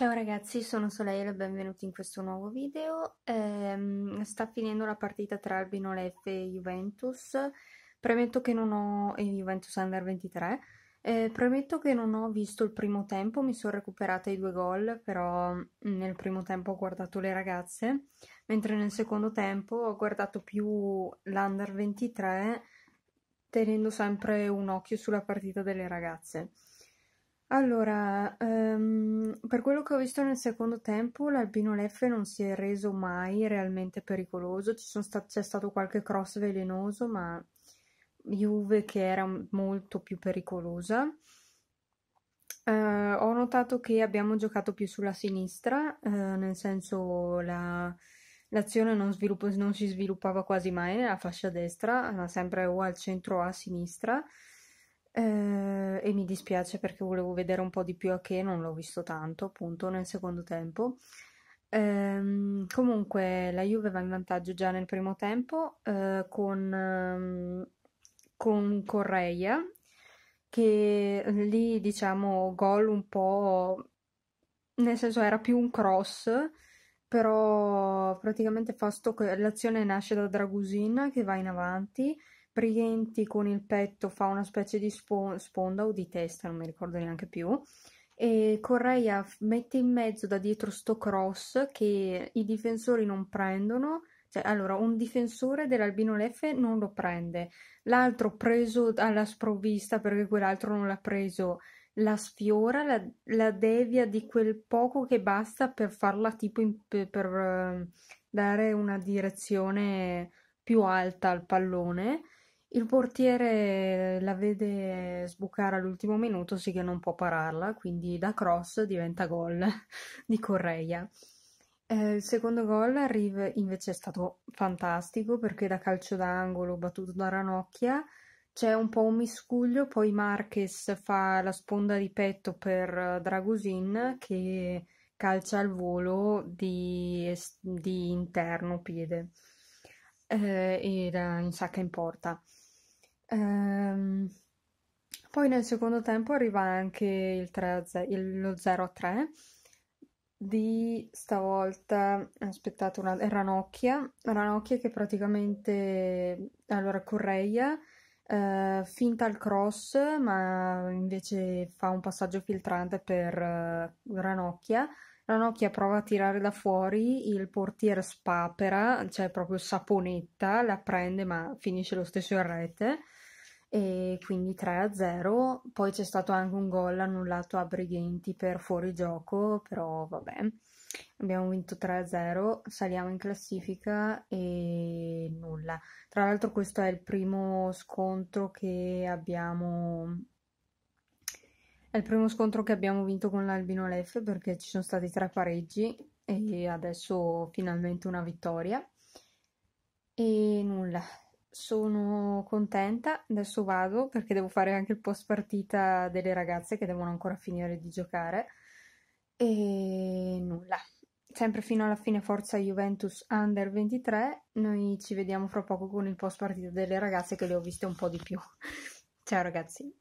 Ciao ragazzi, sono Soleil e benvenuti in questo nuovo video. Ehm, sta finendo la partita tra Albino Leff e Juventus. Premetto che non ho... Eh, Juventus Under 23. Eh, premetto che non ho visto il primo tempo, mi sono recuperata i due gol, però mm, nel primo tempo ho guardato le ragazze, mentre nel secondo tempo ho guardato più l'Under 23 tenendo sempre un occhio sulla partita delle ragazze. Allora, ehm, per quello che ho visto nel secondo tempo, l'Albino Leffe non si è reso mai realmente pericoloso. Sta- c'è stato qualche cross velenoso, ma Juve che era molto più pericolosa. Eh, ho notato che abbiamo giocato più sulla sinistra, eh, nel senso la, l'azione non, sviluppo, non si sviluppava quasi mai nella fascia destra, ma sempre o al centro o a sinistra. Eh, e mi dispiace perché volevo vedere un po' di più a che, non l'ho visto tanto appunto nel secondo tempo. Ehm, comunque la Juve va in vantaggio già nel primo tempo eh, con, ehm, con Correia che eh, lì diciamo gol un po' nel senso era più un cross però praticamente fa sto... l'azione nasce da Dragusin che va in avanti rientri con il petto, fa una specie di sponda o di testa, non mi ricordo neanche più. E Correa mette in mezzo da dietro sto cross che i difensori non prendono. Cioè, allora, un difensore dell'Albino Leffe non lo prende, l'altro preso alla sprovvista perché quell'altro non l'ha preso, la sfiora, la, la devia di quel poco che basta per farla tipo in, per, per ehm, dare una direzione più alta al pallone il portiere la vede sbucare all'ultimo minuto, sì che non può pararla, quindi da cross diventa gol di Correia. Eh, il secondo gol arriva invece è stato fantastico perché da calcio d'angolo battuto da Ranocchia c'è un po' un miscuglio, poi Marquez fa la sponda di petto per Dragusin che calcia al volo di, di interno piede eh, e da, in sacca in porta. Ehm, poi nel secondo tempo arriva anche il 3 il, lo 0-3 a di stavolta, aspettate una, Ranocchia, Ranocchia che praticamente, allora Correia eh, finta il cross ma invece fa un passaggio filtrante per eh, Ranocchia Ranocchia prova a tirare da fuori, il portiere spapera, cioè proprio saponetta, la prende ma finisce lo stesso in rete e quindi 3-0. Poi c'è stato anche un gol annullato a Brighenti per fuorigioco, però vabbè. Abbiamo vinto 3-0, saliamo in classifica e nulla. Tra l'altro questo è il primo scontro che abbiamo è il primo scontro che abbiamo vinto con l'Albino Lef perché ci sono stati tre pareggi e adesso finalmente una vittoria. E nulla, sono contenta, adesso vado perché devo fare anche il post partita delle ragazze che devono ancora finire di giocare. E nulla, sempre fino alla fine Forza Juventus Under 23, noi ci vediamo fra poco con il post partita delle ragazze che le ho viste un po' di più. Ciao ragazzi!